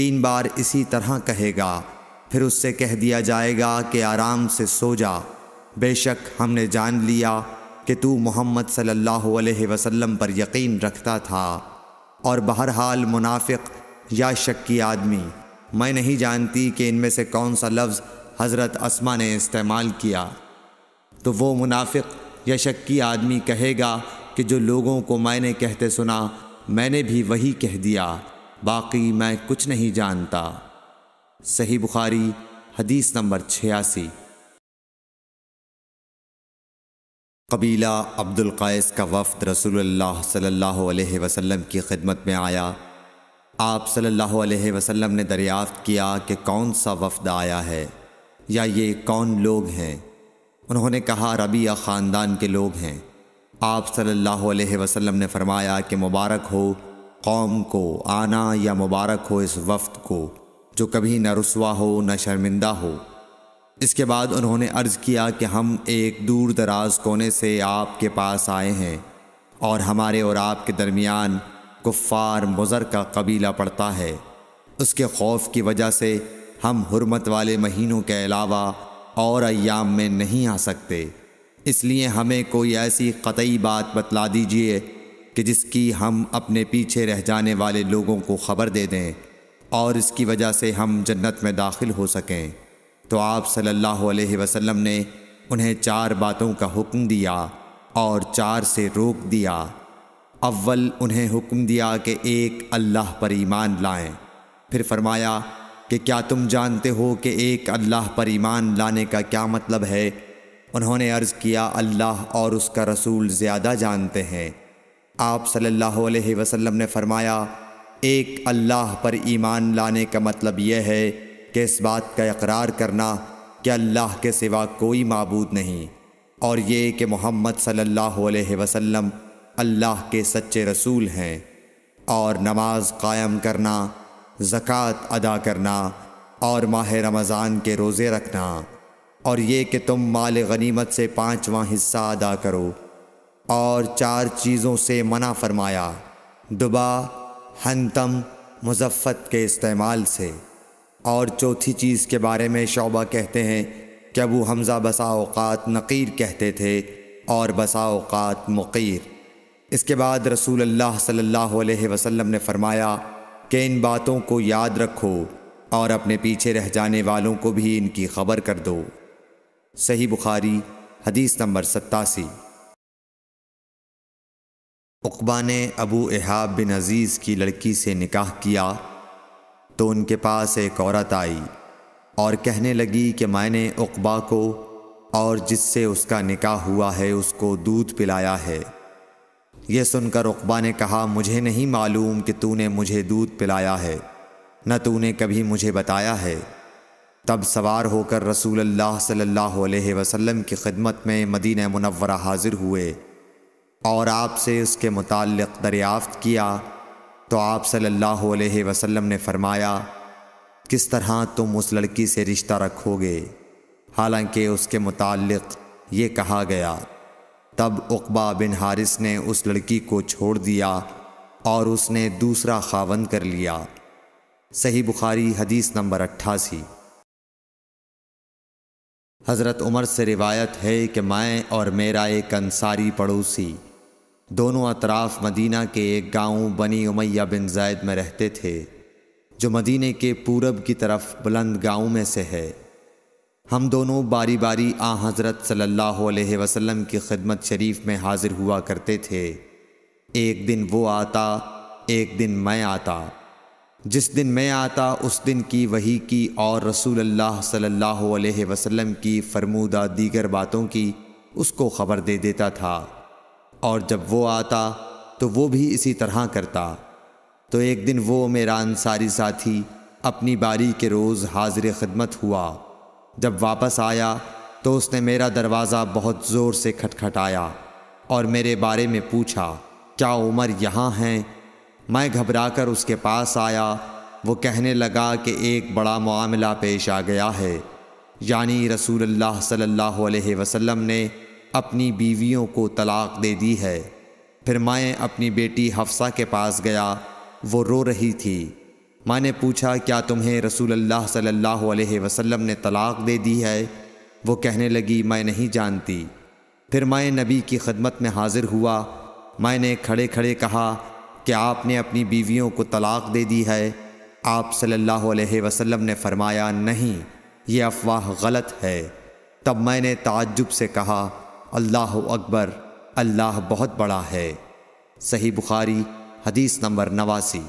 तीन बार इसी तरह कहेगा फिर उससे कह दिया जाएगा कि आराम से सो जा बेशक हमने जान लिया कि तू मोहम्मद सल्लल्लाहु अलैहि वसल्लम पर यकीन रखता था और बहरहाल मुनाफिक या शक्की आदमी मैं नहीं जानती कि इनमें से कौन सा लफ्ज़ हज़रत असमा ने इस्तेमाल किया तो वो मुनाफिक या शक्की आदमी कहेगा कि जो लोगों को मैंने कहते सुना मैंने भी वही कह दिया बाकी मैं कुछ नहीं जानता सही बुखारी हदीस नंबर छियासी कबीला अब्दुल कायस का वफ़ रसूलुल्लाह सल्लल्लाहु अलैहि वसल्लम की खिदमत में आया आप सल्लल्लाहु अलैहि वसल्लम ने दरियाफ्त किया कि कौन सा वफद आया है या ये कौन लोग हैं उन्होंने कहा रबिया ख़ानदान के लोग हैं आप सल्लल्लाहु अलैहि वसल्लम ने फरमाया कि मुबारक हो कौम को आना या मुबारक हो इस वफ्द को जो कभी न रसुआ हो न शर्मिंदा हो इसके बाद उन्होंने अर्ज़ किया कि हम एक दूर दराज कोने से आपके पास आए हैं और हमारे और आपके दरमियान कुफ़ार मुज़र का कबीला पड़ता है उसके खौफ की वजह से हम हरमत वाले महीनों के अलावा और अयाम में नहीं आ सकते इसलिए हमें कोई ऐसी कतई बात बतला दीजिए कि जिसकी हम अपने पीछे रह जाने वाले लोगों को ख़बर दे दें और इसकी वजह से हम जन्नत में दाखिल हो सकें तो आप सल्लल्लाहु अलैहि वसल्लम ने उन्हें चार बातों का हुक्म दिया और चार से रोक दिया अव्वल उन्हें हुक्म दिया कि एक अल्लाह पर ईमान लाएं फिर फरमाया कि क्या तुम जानते हो कि एक अल्लाह पर ईमान लाने का क्या मतलब है उन्होंने अर्ज़ किया अल्लाह और उसका रसूल ज़्यादा जानते हैं आप सल्लल्लाहु अलैहि वसल्लम ने फरमाया एक अल्लाह पर ईमान लाने का मतलब यह है कि इस बात का इकरार करना कि अल्लाह के सिवा कोई मबूद नहीं और ये कि मोहम्मद सल्लल्लाहु अलैहि वसल्लम अल्लाह के सच्चे रसूल हैं और नमाज कायम करना ज़क़़त अदा करना और माह रमज़ान के रोज़े रखना और ये कि तुम माल गनीमत से पाँचवा हिस्सा अदा करो और चार चीज़ों से मना फरमाया दुबा हंतम मुजफ़त के इस्तेमाल से और चौथी चीज़ के बारे में शोबा कहते हैं कि अबू हमज़ा बसाओक़ात नक़ीर कहते थे और बसाओक़ात मुक़ीर इसके बाद रसूल अल्लाह सल्लल्लाहु अलैहि वसल्लम ने फरमाया कि इन बातों को याद रखो और अपने पीछे रह जाने वालों को भी इनकी खबर कर दो सही बुखारी हदीस नंबर सत्तासी उकबा ने अबू एहाब बिन अज़ीज़ की लड़की से निकाह किया तो उनके पास एक औरत आई और कहने लगी कि मैंने उकबा को और जिससे उसका निकाह हुआ है उसको दूध पिलाया है यह सुनकर उकबा ने कहा मुझे नहीं मालूम कि तूने मुझे दूध पिलाया है न तूने कभी मुझे बताया है तब सवार होकर रसूल अल्लाह सल्लल्लाहु अलैहि वसल्लम की खिदमत में मदीन मुनवरा हाजिर हुए और आपसे उसके मुतालिक दरियाफ़्त किया तो आप सल्लल्लाहु अलैहि वसल्लम ने फरमाया किस तरह तुम उस लड़की से रिश्ता रखोगे हालांकि उसके मुतालिक ये कहा गया तब उकबा बिन हारिस ने उस लड़की को छोड़ दिया और उसने दूसरा खावन कर लिया सही बुखारी हदीस नंबर अट्ठासी हज़रत उमर से रिवायत है कि मैं और मेरा एक अंसारी पड़ोसी दोनों अतराफ मदीना के एक गांव बनी उमैया बिन जैद में रहते थे जो मदीने के पूरब की तरफ बुलंद गांव में से है हम दोनों बारी बारी आ हज़रत सल्लल्लाहु अलैहि वसल्लम की खिदमत शरीफ में हाज़िर हुआ करते थे एक दिन वो आता एक दिन मैं आता जिस दिन मैं आता उस दिन की वही की और रसूल अल्लाह सल्लल्लाहु अलैहि वसल्लम की फरमूदा दीगर बातों की उसको ख़बर दे देता था और जब वो आता तो वो भी इसी तरह करता तो एक दिन वो मेरा अंसारी साथी अपनी बारी के रोज़ हाजिर खदमत हुआ जब वापस आया तो उसने मेरा दरवाज़ा बहुत ज़ोर से खटखटाया और मेरे बारे में पूछा क्या उमर यहाँ हैं मैं घबराकर उसके पास आया वो कहने लगा कि एक बड़ा मामला पेश आ गया है यानी रसूल सल्लल्लाहु अलैहि वसल्लम ने अपनी बीवियों को तलाक दे दी है फिर माएँ अपनी बेटी हफ्सा के पास गया वो रो रही थी माँ ने पूछा क्या तुम्हें रसूल अल्लाह सल्लल्लाहु अलैहि वसल्लम ने तलाक दे दी है वो कहने लगी मैं नहीं जानती फिर माएँ नबी की खदमत में हाजिर हुआ माए ने खड़े खड़े कहा कि आपने अपनी बीवियों को तलाक दे दी है आप सल्लल्लाहु अलैहि वसल्लम ने फरमाया नहीं ये अफवाह गलत है तब मैंने ताज्जुब से कहा अल्लाह अकबर अल्लाह बहुत बड़ा है सही बुखारी हदीस नंबर नवासी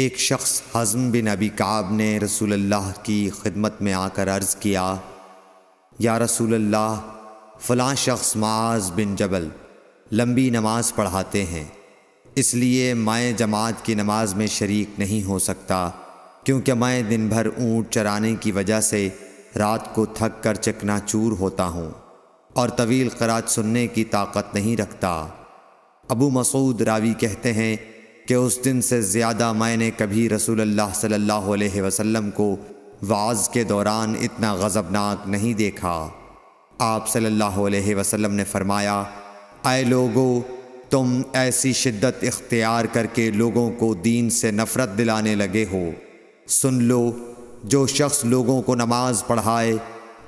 एक शख्स हज़म बिन अबी काब ने रसूलल्लाह की खिदमत में आकर अर्ज़ किया या रसूलल्लाह फ़लाँ शख्स माज बिन जबल लंबी नमाज पढ़ाते हैं इसलिए मैं जमात की नमाज में शरीक नहीं हो सकता क्योंकि मैं दिन भर ऊँट चराने की वजह से रात को थक कर चकनाचूर होता हूँ और तवील खराज सुनने की ताकत नहीं रखता अबू मसूद रावी कहते हैं कि उस दिन से ज़्यादा मैंने कभी अल्लाह सल्लल्लाहु अलैहि वसल्लम को वाज के दौरान इतना गज़बनाक नहीं देखा आप सल्लल्लाहु अलैहि वसल्लम ने फरमाया आए लोगो तुम ऐसी शिद्दत इख्तियार करके लोगों को दीन से नफ़रत दिलाने लगे हो सुन लो जो शख्स लोगों को नमाज पढ़ाए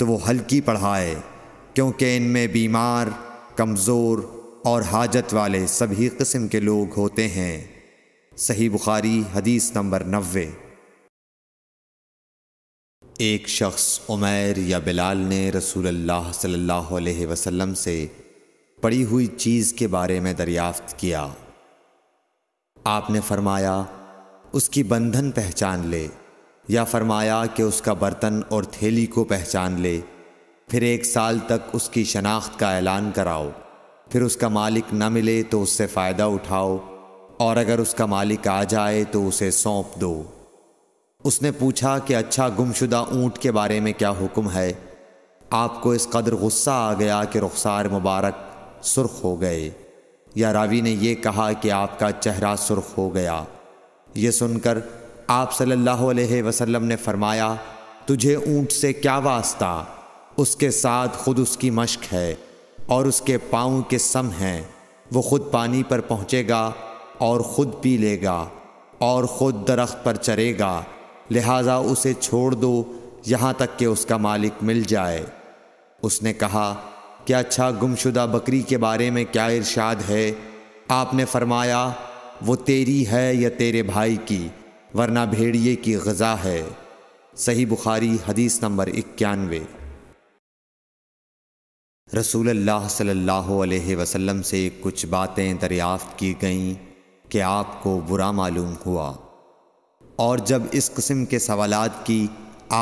तो वो हल्की पढ़ाए क्योंकि इनमें बीमार कमज़ोर और हाजत वाले सभी किस्म के लोग होते हैं सही बुखारी हदीस नंबर नबे एक शख्स उमैर या बिलाल ने रसूल सल्लल्लाहु अलैहि वसल्लम से पड़ी हुई चीज़ के बारे में दरियाफ्त किया आपने फरमाया उसकी बंधन पहचान ले या फरमाया कि उसका बर्तन और थैली को पहचान ले फिर एक साल तक उसकी शनाख्त का ऐलान कराओ फिर उसका मालिक न मिले तो उससे फ़ायदा उठाओ और अगर उसका मालिक आ जाए तो उसे सौंप दो उसने पूछा कि अच्छा गुमशुदा ऊँट के बारे में क्या हुक्म है आपको इस कदर गुस्सा आ गया कि रुखसार मुबारक सुर्ख हो गए या रावी ने यह कहा कि आपका चेहरा सुर्ख हो गया ये सुनकर आप सल्लल्लाहु अलैहि वसल्लम ने फरमाया तुझे ऊँट से क्या वास्ता उसके साथ खुद उसकी मश्क है और उसके पाँव के सम हैं वो खुद पानी पर पहुँचेगा और खुद पी लेगा और खुद दरख्त पर चरेगा लिहाजा उसे छोड़ दो यहाँ तक कि उसका मालिक मिल जाए उसने कहा कि अच्छा गुमशुदा बकरी के बारे में क्या इरशाद है आपने फरमाया वो तेरी है या तेरे भाई की वरना भेड़िए की गज़ा है सही बुखारी हदीस नंबर इक्यानवे रसूल अल्लाह वसलम वसल्लम से कुछ बातें दरियाफ़त की गईं कि आपको बुरा मालूम हुआ और जब इस कस्म के सवालात की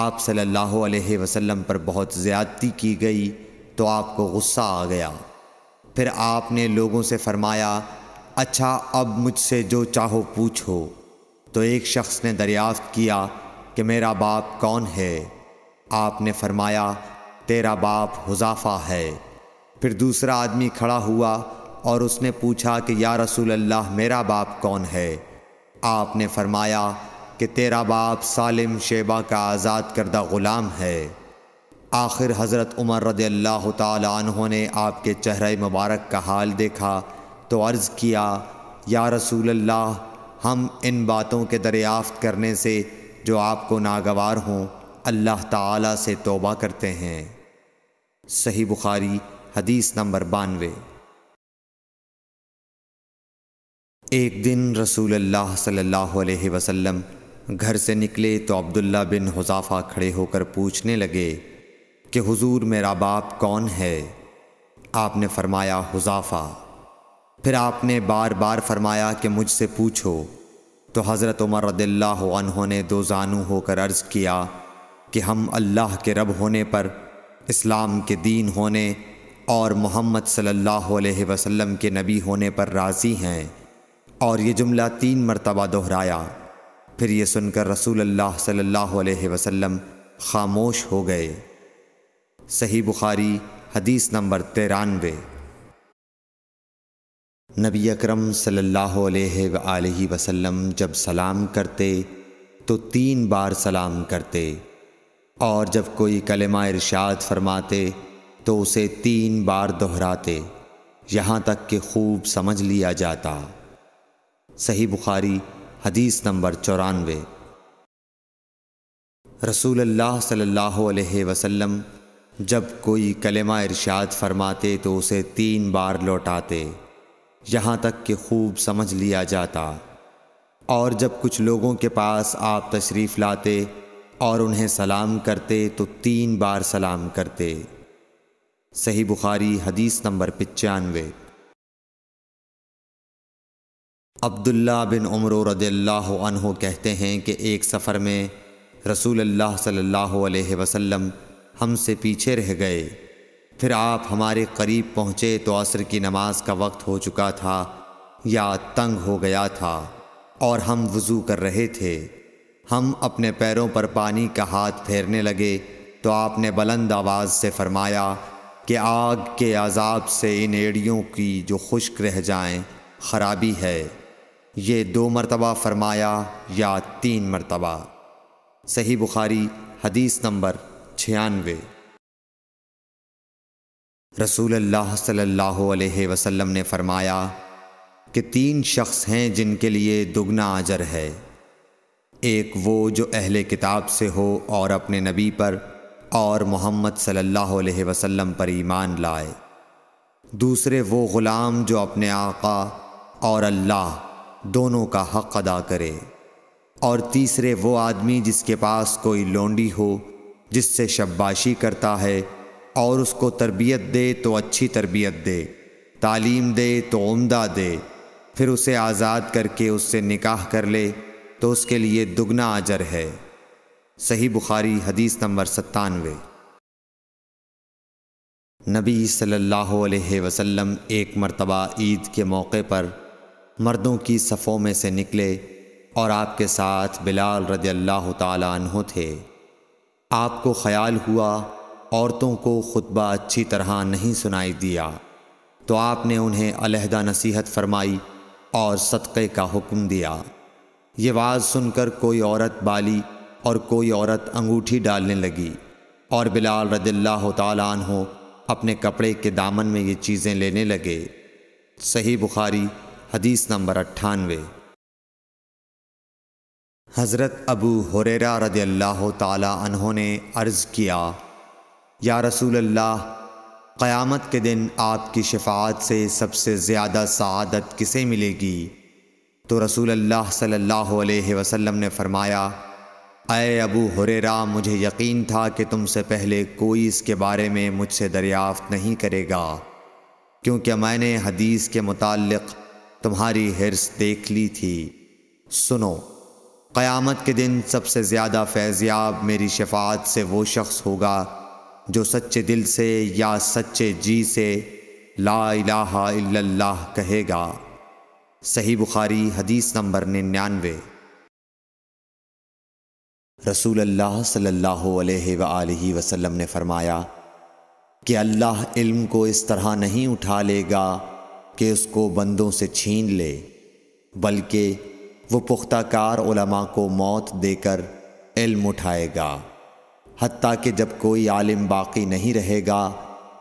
आप सल्लल्लाहु अलैहि वसल्लम पर बहुत ज़्यादती की गई तो आपको गुस्सा आ गया फिर आपने लोगों से फ़रमाया अच्छा अब मुझसे जो चाहो पूछो तो एक शख्स ने दरियाफ्त किया कि मेरा बाप कौन है आपने फरमाया तेरा बाप हुजाफा है फिर दूसरा आदमी खड़ा हुआ और उसने पूछा कि या रसूल अल्लाह मेरा बाप कौन है आपने फरमाया कि तेरा बाप सालिम शेबा का आज़ाद करदा ग़ुलाम है आखिर हज़रत उमर रदी अल्लाह तहों ने आपके चेहरे मुबारक का हाल देखा तो अर्ज़ किया या रसूल अल्लाह हम इन बातों के दरियाफ़त करने से जो आपको नागवार हों अल्लाह ताला से तौबा करते हैं सही बुखारी हदीस नंबर बानवे एक दिन रसूल अल्लाह सल्लल्लाहु अलैहि वसल्लम घर से निकले तो अब्दुल्ला बिन हुजाफा खड़े होकर पूछने लगे कि हुजूर मेरा बाप कौन है आपने फरमाया हुजाफा फिर आपने बार बार फरमाया कि मुझसे पूछो तो हज़रत उमर रदिल्लाहों ने दो जानू होकर अर्ज़ किया कि हम अल्लाह के रब होने पर इस्लाम के दीन होने और मोहम्मद सल्लल्लाहु अलैहि वसल्लम के नबी होने पर राज़ी हैं और ये जुमला तीन मरतबा दोहराया फिर ये सुनकर रसूल अल्लाह सल्लल्लाहु अलैहि वसल्लम खामोश हो गए सही बुखारी हदीस नंबर तिरानवे नबी अकरम सल्लल्लाहु अलैहि वसल्लम जब सलाम करते तो तीन बार सलाम करते और जब कोई कलमा इरशाद फरमाते तो उसे तीन बार दोहराते यहाँ तक कि खूब समझ लिया जाता सही बुखारी हदीस नंबर चौरानवे रसूल अल्लाह सल्लल्लाहु अलैहि वसल्लम जब कोई कलमा इरशाद फरमाते तो उसे तीन बार लौटाते यहाँ तक कि खूब समझ लिया जाता और जब कुछ लोगों के पास आप तशरीफ़ लाते और उन्हें सलाम करते तो तीन बार सलाम करते सही बुखारी हदीस नंबर पचानवे अब्दुल्ला बिन उमर रद्लाहो कहते हैं कि एक सफ़र में रसूल अल्लाह सल्लल्लाहु अलैहि वसल्लम हमसे पीछे रह गए फिर आप हमारे करीब पहुँचे तो असर की नमाज का वक्त हो चुका था या तंग हो गया था और हम वज़ू कर रहे थे हम अपने पैरों पर पानी का हाथ फेरने लगे तो आपने बुलंद आवाज़ से फरमाया कि आग के अजाब से इन एड़ियों की जो खुश्क रह जाएं खराबी है ये दो मरतबा फरमाया या तीन मरतबा सही बुखारी हदीस नंबर छियानवे रसूल अल्लाह सल्लल्लाहु अलैहि वसल्लम ने फरमाया कि तीन शख्स हैं जिनके लिए दुगना अजर है एक वो जो अहले किताब से हो और अपने नबी पर और मोहम्मद सल्लल्लाहु अलैहि वसल्लम पर ईमान लाए दूसरे वो ग़ुलाम जो अपने आका और अल्लाह दोनों का हक अदा करे और तीसरे वो आदमी जिसके पास कोई लोंडी हो जिससे शब्बाशी करता है और उसको तरबियत दे तो अच्छी तरबियत दे तालीम दे तो उम्दा दे फिर उसे आज़ाद करके उससे निकाह कर ले तो उसके लिए दुगना आजर है सही बुखारी हदीस नंबर सत्तानवे नबी सल्लल्लाहु अलैहि वसल्लम एक मरतबा ईद के मौके पर मर्दों की सफ़ों में से निकले और आपके साथ बिलाल रदी अल्लाह तु थे आपको ख़याल हुआ औरतों को खुतबा अच्छी तरह नहीं सुनाई दिया तो आपने उन्हें अलहदा नसीहत फरमाई और सदक़े का हुक्म दिया ये वाज सुनकर कोई औरत बाली और कोई औरत अंगूठी डालने लगी और बिलाल रदिल्ला तन हो अपने कपड़े के दामन में ये चीज़ें लेने लगे सही बुखारी हदीस नंबर अट्ठानवे हज़रत अबू हुरेरा रदिल्ला तन ने अर्ज़ किया या रसूल अल्लाह क़यामत के दिन आपकी शफात से सबसे ज़्यादा सदत किसे मिलेगी तो रसूल अल्लाह सल्लल्लाहु अलैहि वसल्लम ने फरमाया अय अबू हुरेरा मुझे यकीन था कि तुमसे पहले कोई इसके बारे में मुझसे दरियाफ्त नहीं करेगा क्योंकि मैंने हदीस के मुतालिक़ तुम्हारी हिरस देख ली थी सुनो क़यामत के दिन सबसे ज़्यादा फैज़याब मेरी शफात से वो शख्स होगा जो सच्चे दिल से या सच्चे जी से ला इलाहा इल्लल्लाह कहेगा सही बुखारी हदीस नंबर निन्यानवे रसूल अल्लाह सल्लल्लाहु अलैहि वसल्लम ने फरमाया कि अल्लाह इल्म को इस तरह नहीं उठा लेगा कि उसको बंदों से छीन ले बल्कि वो पुख्ताकार को मौत देकर इल्म उठाएगा हती कि जब कोई आलिम बाकी नहीं रहेगा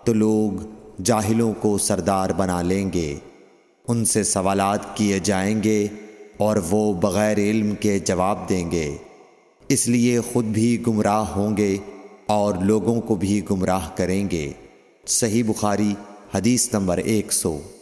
तो लोग जाहिलों को सरदार बना लेंगे उनसे सवालात किए जाएंगे और वो बग़ैर इल्म के जवाब देंगे इसलिए ख़ुद भी गुमराह होंगे और लोगों को भी गुमराह करेंगे सही बुखारी हदीस नंबर एक सौ